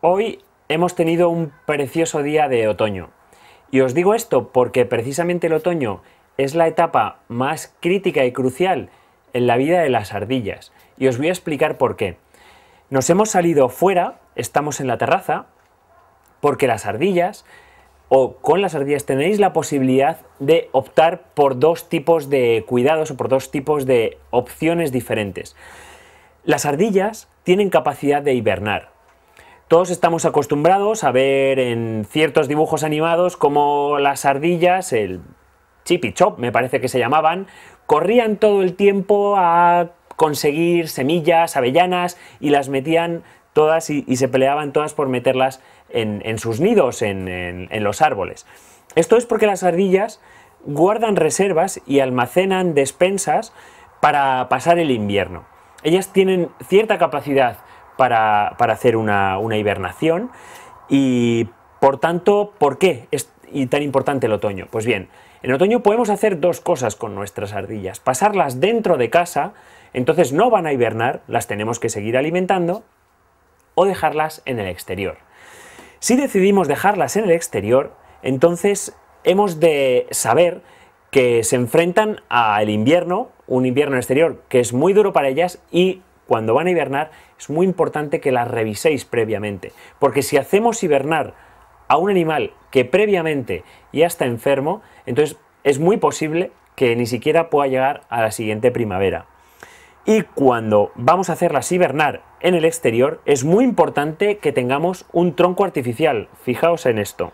Hoy hemos tenido un precioso día de otoño. Y os digo esto porque precisamente el otoño es la etapa más crítica y crucial en la vida de las ardillas. Y os voy a explicar por qué. Nos hemos salido fuera, estamos en la terraza, porque las ardillas o con las ardillas tenéis la posibilidad de optar por dos tipos de cuidados o por dos tipos de opciones diferentes. Las ardillas tienen capacidad de hibernar. Todos estamos acostumbrados a ver en ciertos dibujos animados como las ardillas, el chip y chop me parece que se llamaban, corrían todo el tiempo a conseguir semillas, avellanas y las metían todas y, y se peleaban todas por meterlas en, sus nidos, en, los árboles. Esto es porque las ardillas guardan reservas y almacenan despensas para pasar el invierno. Ellas tienen cierta capacidad para, hacer una, hibernación y, por tanto, ¿por qué es tan importante el otoño? Pues bien, en otoño podemos hacer dos cosas con nuestras ardillas. Pasarlas dentro de casa, entonces no van a hibernar, las tenemos que seguir alimentando, o dejarlas en el exterior. Si decidimos dejarlas en el exterior, entonces hemos de saber que se enfrentan al invierno, un invierno exterior que es muy duro para ellas y cuando van a hibernar es muy importante que las reviséis previamente, porque si hacemos hibernar a un animal que previamente ya está enfermo, entonces es muy posible que ni siquiera pueda llegar a la siguiente primavera. Y cuando vamos a hacerlas hibernar en el exterior, es muy importante que tengamos un tronco artificial. Fijaos en esto.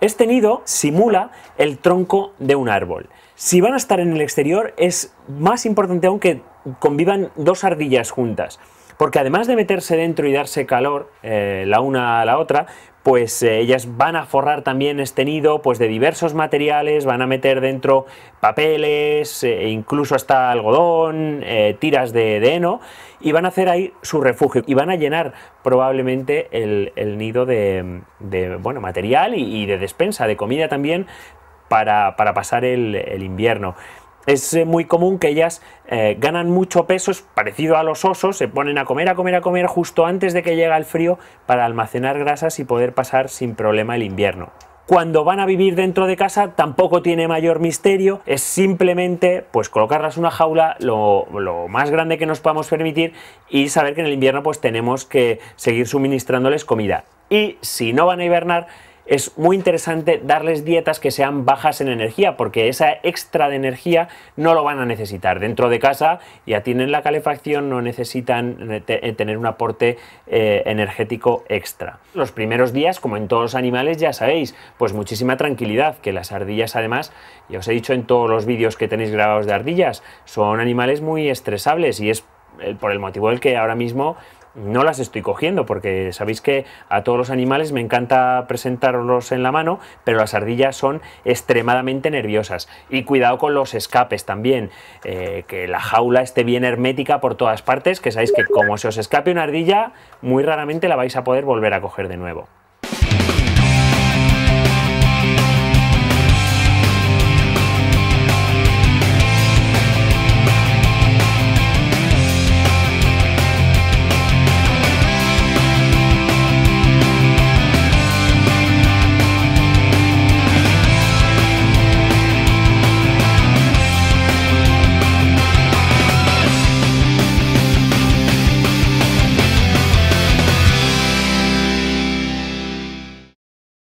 Este nido simula el tronco de un árbol. Si van a estar en el exterior, es más importante aún que convivan dos ardillas juntas porque además de meterse dentro y darse calor eh, la una a la otra, pues eh, ellas van a forrar también este nido pues de diversos materiales, van a meter dentro papeles, eh, e incluso hasta algodón, tiras de, heno y van a hacer ahí su refugio y van a llenar probablemente el, nido de, bueno, material y, de despensa, de comida también para, pasar el invierno es eh, muy común que ellas eh, ganan mucho peso, es parecido a los osos, se ponen a comer, a comer, a comer justo antes de que llega el frío para almacenar grasas y poder pasar sin problema el invierno. Cuando van a vivir dentro de casa tampoco tiene mayor misterio, es simplemente pues colocarlas una jaula lo, lo más grande que nos podamos permitir y saber que en el invierno pues tenemos que seguir suministrándoles comida. Y si no van a hibernar, es muy interesante darles dietas que sean bajas en energía, porque esa extra de energía no lo van a necesitar. Dentro de casa ya tienen la calefacción, no necesitan eh, eh, tener un aporte eh, energético extra. Los primeros días, como en todos los animales, ya sabéis, pues muchísima tranquilidad, que las ardillas además, ya os he dicho en todos los vídeos que tenéis grabados de ardillas, son animales muy estresables y es por el motivo del que ahora mismo no las estoy cogiendo porque sabéis que a todos los animales me encanta presentarlos en la mano, pero las ardillas son extremadamente nerviosas. Y cuidado con los escapes también, eh, que la jaula esté bien hermética por todas partes, que sabéis que como se os escape una ardilla, muy raramente la vais a poder volver a coger de nuevo.